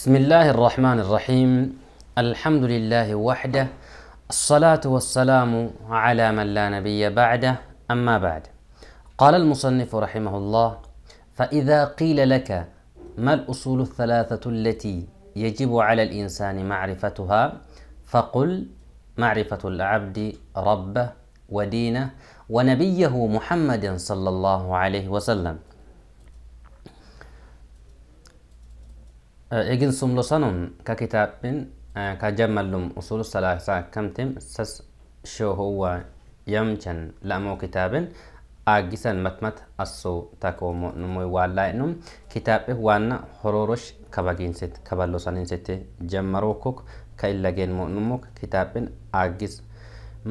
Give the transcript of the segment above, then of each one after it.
بسم الله الرحمن الرحيم الحمد لله وحده الصلاة والسلام على من لا نبي بعده أما بعد قال المصنف رحمه الله فإذا قيل لك ما الأصول الثلاثة التي يجب على الإنسان معرفتها فقل معرفة العبد ربه ودينه ونبيه محمد صلى الله عليه وسلم egin sumlo sanun ka kitaabin ka jammallum usul salaasa kamtim sas shohowa yamchan lamo kitaabin agisan matmat asso takomo numoy waalainum kitaabe waana hororosh kabaginsit kaballo saninsite jammarokok ka illageen mo'numok kitaabin agis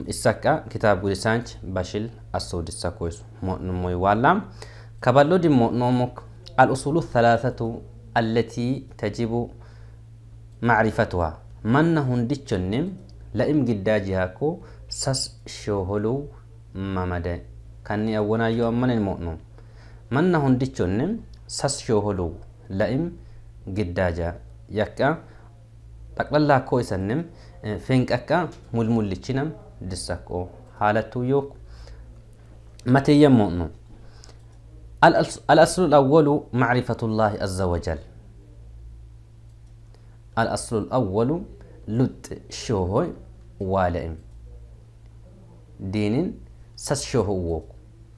isaqa kitaab gudisaanch bashil assoodissa koysu mo'numoy waalaam kaballo dimmo'noomok al usulu thalaatatu allatii tajibu macrifatuhaa manna hundichonne la'im giddaa sas shoholuu mamade kanni yoo ammanin mu'nu manna hundichonne sas shoholuu la'im giddaajaa yakka yakka dhaqlallaakoo isanne fenqaqqa mulmullichinam dissakkoo haalattuu yoo mateeyyan mu'nu الأصل الأول معرفة الله عز وجل الأصل الأول لد شوه والئم دين سس شوه ووك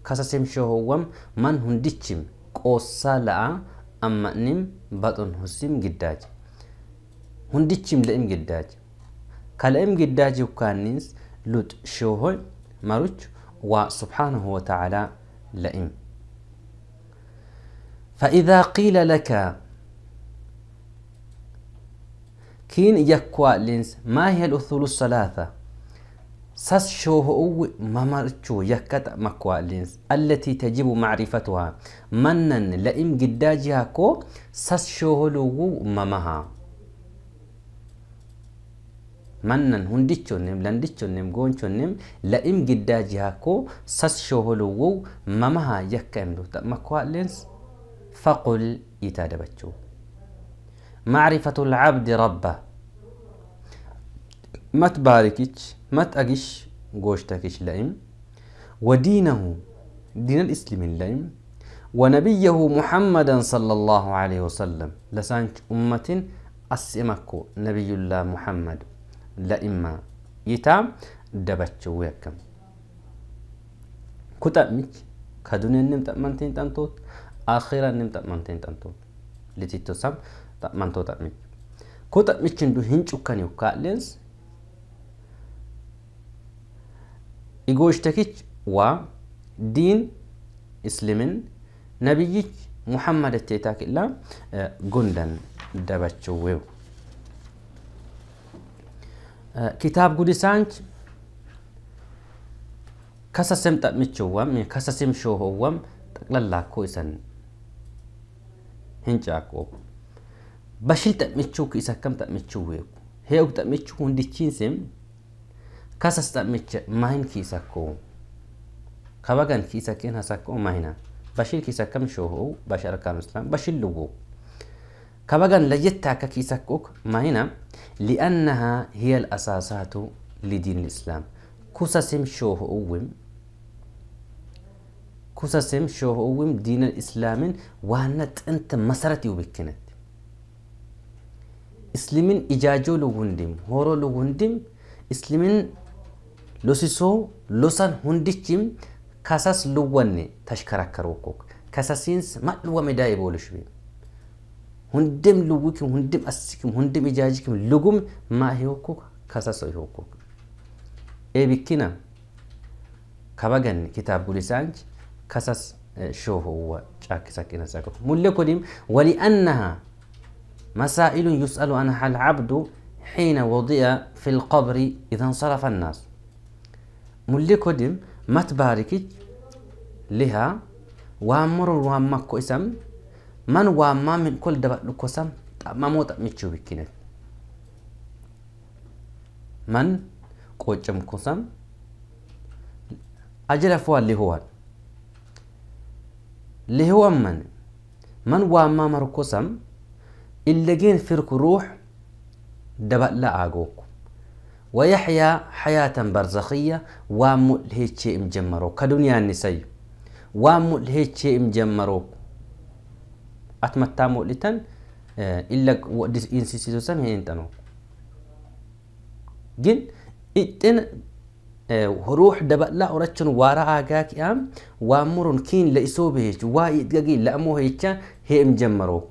كسسم شوه وم من هندشم قوصا لأ أما نم بطن هسم قداج هندشم لئم قداج كالئم قداج وكانيس لد شوه مرج وسبحانه وتعالى لئم فإذا قيل لك كين يكوى لينس ما هي الأصول الثلاثة ساس شو هو ما ممرتشو يكت مكوى لينس التي تجب معرفتها منن لئم قداجها كو ساس شو لو ممها منن نم لنديتشونم نم لئم قداجها كو ساس شو لو ممها يكملو مكوى لينس فقل يتادبتشو معرفة العبد ربه ما تباركش ما تأجش قوشتكش لئم ودينه دين الإسلام لئم ونبيه محمدا صلى الله عليه وسلم لسانك أمة أسمك نبي الله محمد لئما يتام دبتشو ويكم كتاب ميك كدنيا نمت أمنتين تنتوت آخرا نم تأمنتين تنتو لتي تسام تأمنتو تأمي كو تأميش ندو هنج وكاني وكالينز إيغوش تكيش و دين إسلامين نبيج محمد التيتاك إلا قندن آه، دبتشويو آه، كتاب قدسانج كسسم تأميتشوام كسسم شوهوام تقلل لاكو إسان hin caakuu. Bashii xammechuu isa akkam xammechuu beeku. Heeku xammechuu hundichiinsi kasas xammecha maahin kiisakko. Kabagan kiisakkeen hasakko maahina. Bashii kiisakkan shoohoo bashii arkaan islaam bashii luguu. كبغان لجتاكا كيساكوك ما هنا لأنها هي الأساسات لدين الإسلام كوساسم شوه أوم ኩሰስም ሾውም ዲን ኢስላምን ዋና ጥንት መሰረት ይውብክነት እስልምን እጃጆ ልውንድም ሆሮ ልውንድም እስልምን ሎሲሶ ሎሳን ሁንድችም ከሳስ ልወኔ ተሽከራከሩ ኮክ ከሳሲንስ ማልወ ሜዳ ይቦልሽቤ ሁንድም ልውክም ሁንድም አስክም ሁንድም ኢጃጅክም ልጉም ማሂወኮክ ከሳሶ ይሆኮክ ኤቢኪና ከበገን ኪታብ ቡሊሳንች كسس آه، شو هو جاك سكينة ساكو ملكوديم ولأنها مسائل يسأل عنها العبد حين وضع في القبر إذا انصرف الناس ملكوديم ما تباركي لها وامر وامكو اسم من واما من كل دبل كسم ما موت متشو بكينت من قوچم كوسم أجل فوال لهوان lihiwamman man waammaa markosam illegeen firku ruux dabala'aa gookku ويحيى حياة برزخية وامل هيتشي مجمرو كدنيا النسي وامل هيتشي مجمرو أتمتى مؤلتا إلا ودس إنسيسيسوسان هين تنو جن إتن ruux dabal'aa horachuun waara aagaa ki'aam waan kiin la isoo behechu waa idgagii la ammoo heecha heem jammaroo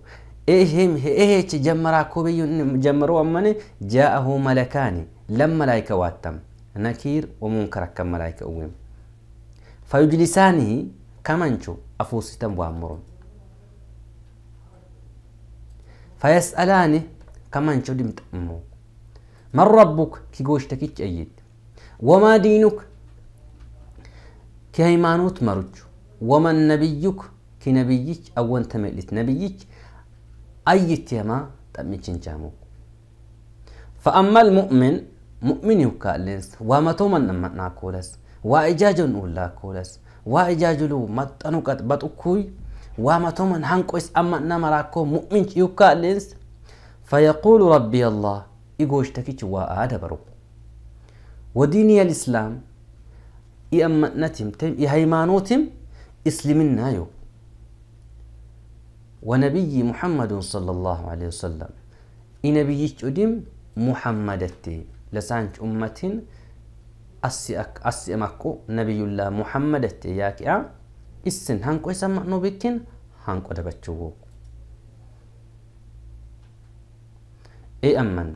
ee heecha jammaraa kobiyyuun jammaroo ammane jaa'ahuu malakaani lam malaayika waattam nakiir wamunkar akka malaayika uwwim fayujlisaanii kamanchu afuusitan waan muruun fayas'alaani kamanchu dhimxammoo man rabbuk kigooshtakicha ayyid وما دينك كهيمانوت مرج وما نبيك كنبيك أو أنت ملت نبيك أي تيما تمجن طيب، جامو فأما المؤمن مؤمن يكالنس وما تومن نمنا كولس وإجاجن أولا كولس وإجاجلو متنو قطبت أكوي وما تومن هنكويس أما نمراكو مؤمن يكالنس فيقول ربي الله إيجوش تكيش وآدبرو وديني الإسلام إأمنتم تم إهيمانوتم إسلمنا يو ونبي محمد صلى الله عليه وسلم إنبي يجدم محمدتي لسانج أمتين أسيأك أسيأمكو نبي الله محمدتي ياك يا إسن هنكو يسمعنو بكين هنكو دبتشوو إي أمن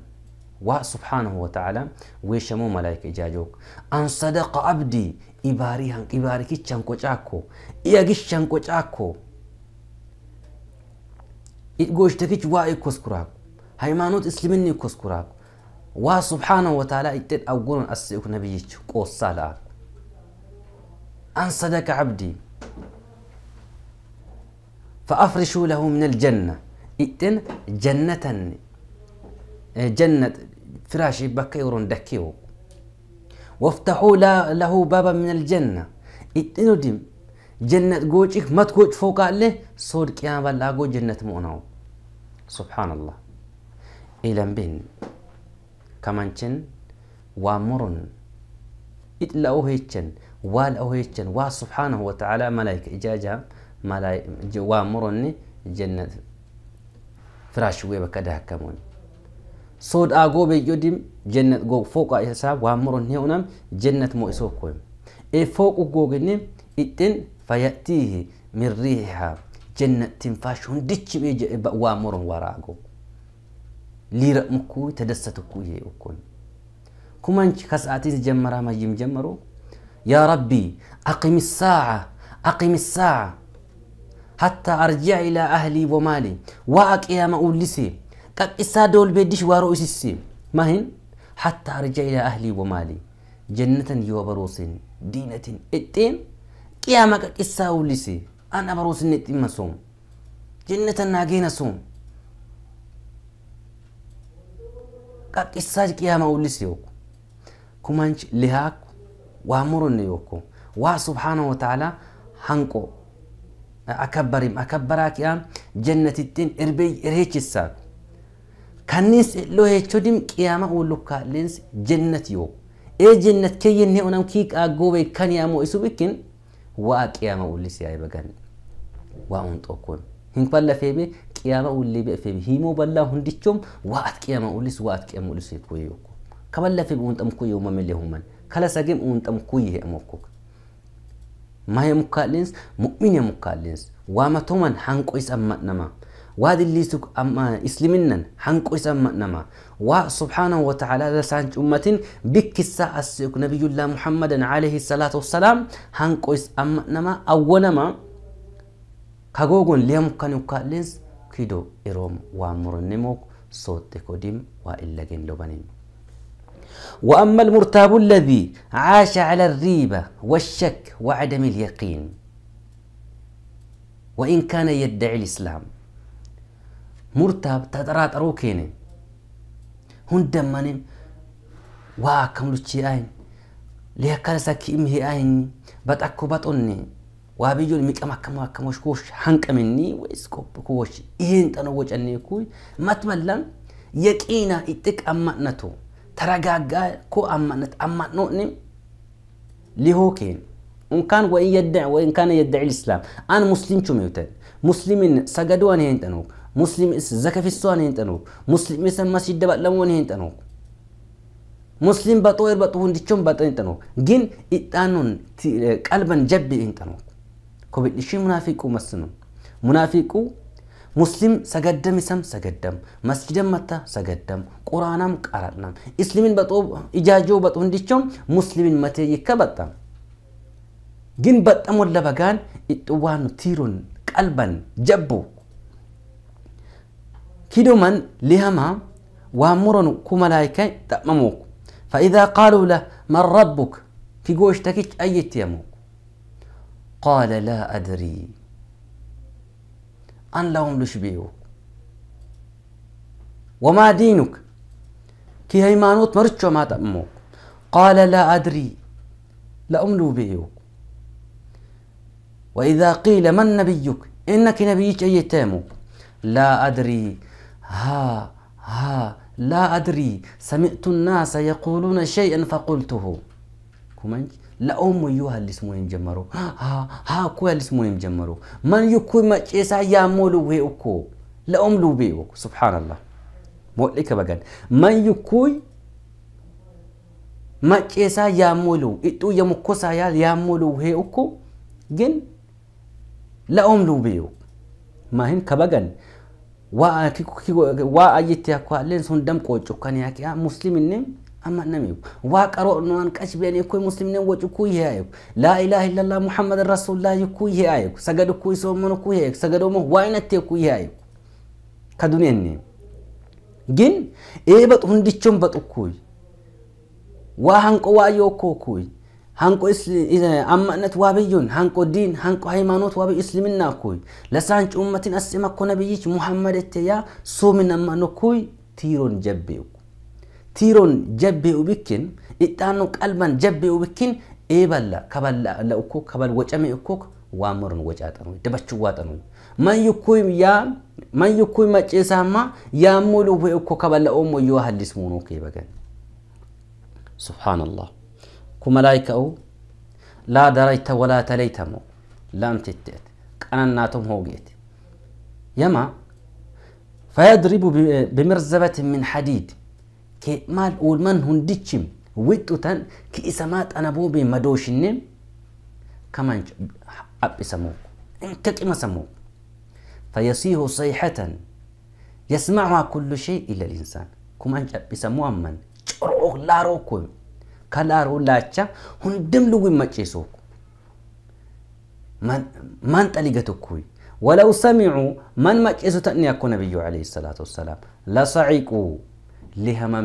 وسبحانه وتعالى ويشمو ملايك إجاجوك أن صدق عبدي إباري هنك إباري كي شنكو جاكو إتقوش شنكو شاكو إتقوشتكيش هاي ما نوت إسلميني كوسكراك وسبحانه وتعالى إتت أقول أسئك نبيك قوصة لأك أن صدق عبدي فأفرشوا له من الجنة إتن جنة جنة فراشي بكير دكيو وافتحوا له بابا من الجنة اتنو اتنودم جنة جوجك ما تقوش فوق له صور قيام بلاقو جنة مؤنو سبحان الله إلى بين كمان كمانشن وامرن إتلاو هيتشن والأو هيتشن وسبحانه وتعالى ملايك إجاجة ملايك وامرني جنة فراش ويبك كمون soodhaa goobee yodim jannat goog fooqaa waan muran ni jannat moo isoo ee e fooqu googinni ixxin fayatiihi min riihihaa jannatin faash hundichi bee jedhe waan muran waraa goog liira mukkuu tadassa tukkuu yee ukkoon kumanchi kas'aatiin jammaraa mayyim jammaru yaa rabbi aqimi saaca aqimi saaca hattaa arji'a ilaa ahlii wamaalii waa qiyaama ulisee. qaqqisaa dolbeedishi waan rog-sisee mahin hattan arjaydaa ahliiwwan maali jannatan yoo barusin diinatiin ittiin qiyyama qaqqisaa ulise ana barusin itti masuun jannatan naageenasuun qaqqisaa qiyaama ulise kumanchi lihaa waa muranne yookiin waa subhaan wataala hanqo akka bari akka baraakia jannatiittiin irbee Kanni lo'ee jechuun qiyama ulluu kkaallensi jennati yookiin qiyamni kun yaa yommuu isuun waa qiyama ullii fayyadamuun waa uumuu isuun hin qabalafee qiyama ullii fayyadamuun waa qiyama ullii fayyadamuun waa uumuu isuun kuyya'uun waa qiyama ullii fayyadamuun waa qiyama ullii fayyadamuun waa qiyama ullii fayyadamuun waa qiyama ullii fayyadamuun waa qiyama ullii fayyadamuun waa qiyama ullii fayyadamuun waa qiyama ullii fayyadamuun waa اللي سك أم إسلمنا حنق إسمنما وسبحانه وتعالى لسان أمة بك الساعة نبي الله محمد عليه الصلاة والسلام حنق أول ما كغوغون ليم كانوا كالنس كيدو إروم وامر نموك صوت كوديم وإلا جن جنلوبانين وأما المرتاب الذي عاش على الريبة والشك وعدم اليقين وإن كان يدعي الإسلام murtaaf tataraa xaroo keene hundammanim waa akkam luchii ahin leekkal isaa ki'imhee ahin baxakko baxonne waa biyyoon miqam akkam akkam wash kosh hanqamenni ways qophi kosh ihin xano wocannee kuy matmallan yaqiina ixiq amma'nato ተረጋጋ ኮ አማነት አማኖንም ሊሆኬን እንካን ወይ የደ ወይ እንካን የደ ኢስላም አን ሙስሊም ቹሜውተ ሙስሊምን ሰገዱ አንሄን ጠኖክ ሙስሊምስ ዘከፊሷን ይህን ጠኖ ሙስሊምስ ማ ሲደባለሞን ይህን ጠኖ ሙስሊም በጦር በጡ ሁንድቾን በጠን ጠኖ ግን ኢጣኑን ቀልበን ጀብ ይህን ጠኖ ኮብድሺ ሙናፊቁ መስኑ ሙናፊቁ ሙስሊም ሰገደም ይሰም ሰገደም መስጅደም መታ ሰገደም ቁርአናም ቀራናም እስሊምን በጦ ኢጃጆ በጡ ሁንድቾን ሙስሊምን መቴ ይከበጣ ግን በጣም ወለበጋን ኢጥዋኑ ቲሩን ቀልበን ጀቡ هدومن لهما وامرن كملايكا تأمموك فإذا قالوا له من ربك في قوشتك أيت يموك قال لا أدري أن لهم لشبيوك وما دينك كي مانوت مرتشو ما تأمموك قال لا أدري لا املو بيوك وإذا قيل من نبيك إنك نبيك أيتاموك لا أدري Haa haa la adrii sami'tu tunnaas yaa qullubna shay nafaqoltuuhu! La uumuu yoo haalli isa mooyyeen jajjaboo! Haa haa haa kuyaa haalli isa mooyyeen jajjaboo! Maanyi kuyuu maceessa yaa mooluu! Wuhhee ukoo! La uumluu beeku! yaa mooluu! Ixuunii mukusaa yaa mooluu! Wuhhee ukoo! Gaheen la waa ajitti akkaalleen sun dam qochu kan ah, musliminne amma ah, namiu waa qaroo noan qashbeen ikkuu muslimne wacu kuu yeayu laa ilaaha illallah muhammad rasulullah kuu yeayu sagadu kuu isoomon kuu yeayu sagadu mo waa inatte kuu yeayu kadunenne gin eebat hundichon baxu kuuy waa hanqo waa yookoo ሃንቆ አማነት ዋብዩን ሃንቆ ዲን ሃንቆ ሃይማኖት ዋብ እስልምና ኩይ ለሳንጭ ኡመትን አስማ ኮነ ነብይች ሙሐመድ እተያ ሱምን አማኖ ኩይ ቲሮን ጀቤው ቲሮን ጀቤው ብክን እጣኑ ቀልባን ጀቤው ብክን ኤበላ ከበላ ለእኮ ከበል ወጨሜ እኮ ዋምሩን ወጫጠኑ ደበች ዋጠኑ መንይኩይ ያ መንይኩይ መጨሳማ ያሙሉ እኮ ከበላ ኦሞ ሙኖ ኬ በገን ሱብሃንአላህ أو لا دريت ولا تليتمو لم تتت ناتم هوجيت يما فيضرب بمرزبة من حديد كي مال أول من هندتشم ويتوتن كي إسمات أنا بوبي النم كمان أب سموك إنك كما سموك فيصيح صيحة يسمعها كل شيء إلا الإنسان كمان أب سموه من لا روكوي kalaaruu laacha hundumluu maciisuuf maan xaliga tokkuyi ولو سمعوا من ما كيسو تأني أكون نبي عليه الصلاة والسلام لا صعيقوا لهما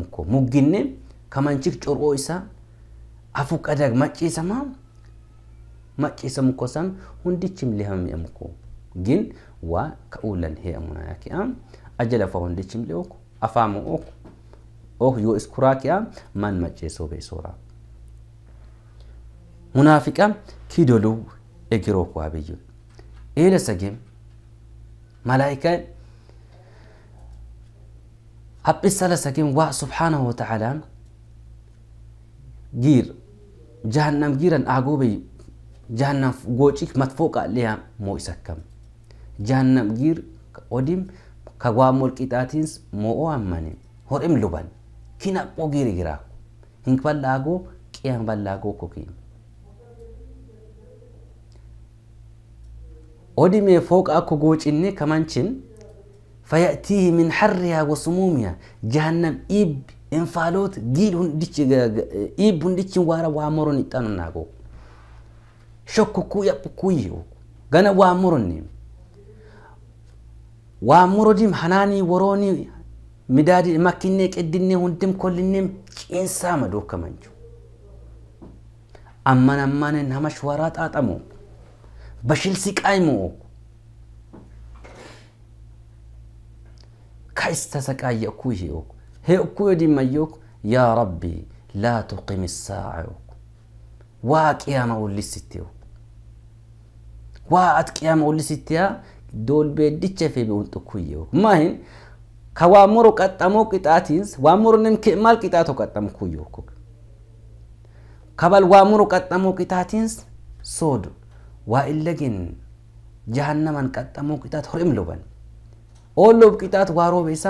مكو مجنن كمان شك جرؤوا إسا أفوك أدق ما كيسا ما ما كيسا مكو سام هنديشم لهما مكو جن وكأولا هي أمنا يكي أم أجل فهنديشم لأوك أفامو أوك oh yoo is kuraaqi'a man maceessoo beesoora. Munaafiqa kidoluu egiroo kuwaa biyyu. Eela sagim malaayikaan haphissala sagim waa subhaanahu wa ta'aalaa giir jahannam giiran aagoo bayyu jahannam goocik matfoo qaaliyaa moo isa kam jahannam giir odim kagwaa molqixaatiins moo oo ammane horim luban kinaqqoo girigiraa hin bal'aagoo qe'a hin bal'aagoo kokii. odimee fooqa akko goocinne kamanchiin fayyaatiihi min harriyaa wasumuumiyaa jahannam dhiibbi infaaloota giidhi hundichi dhiibbi hundichi waara waa moroon ixxaanu naagoo shokku kuyya kuyyi gana waa moronne waa morodim hanaanii woroonii midaadi makkinnee hundem hundum kollinnee qeensaama dookaman jiru. Amman ammaan nama shawaraa bashilsi qaayimu kaistasaqaayya ukkuu ishee oku hee ukkuu yodiimayyo oku yaa rabbii laa tuqimi saaca oku waa qiyaama ullisitte oku waa at qiyaama ullisitteyaa dolbeeddicha feebe unxukkuyye oku maahin ከዋሙሩ ቀጠሙ ቅጣቲንስ ዋሙሩንም ክእማል ቅጣቶ ቀጠምኩ ዮኮ ከበል ዋሙሩ ቀጠሙ ቅጣቲንስ ሶድ ዋኢለግን ጀሃነማን ቀጠሙ ቅጣት ሆሪም ሎበን ኦሎብ ቅጣት ዋሮ ቤሳ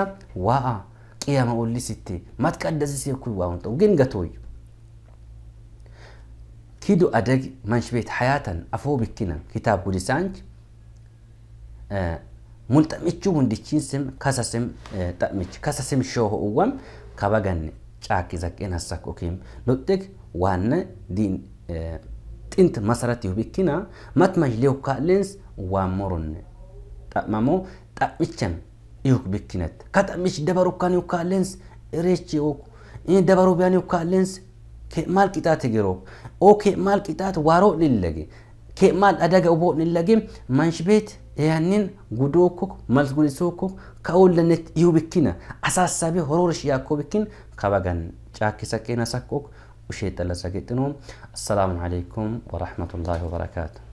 ዋአ ቅያመ ኦሊስቲ ማትቀደስስ ሲኩ ዋውንጠው ግን ገቶዩ ኪዱ አደግ መንሽቤት ሀያተን አፎ ብኪነን ኪታብ ጉዲሳንች mulxamichuu hundichiin kasasim xamichi kasasim shooho uwwam kabaganne caakki zaqqeen hassak okiim nutik waanna diin ጥንት መሰረት ይሁብኪና መትመጅ ሊሁ ካሌንስ ዋሞሩን ጠመሞ ጠሚቸም ይሁክ ብኪነት ከጠሚች ደበሩ ካን ይሁ ካሌንስ እሬች ይሁክ ይህ ደበሩ ቢያን ይሁ ካሌንስ ኬማል ቂጣት ይግሮክ ኦ ኬማል ቂጣት ዋሮ ሊለጌ kee maal adaga oboo hin lagim manshbeet yaannin gudoo kok malgulisoo kok ka ollanet iyu bikkina asaasabi hororish yaakoo bikkin kabagan caakisa keena sakkok ushee dala sagixinoo assalaamu calaykum waraxmatullaahi wabarakaatu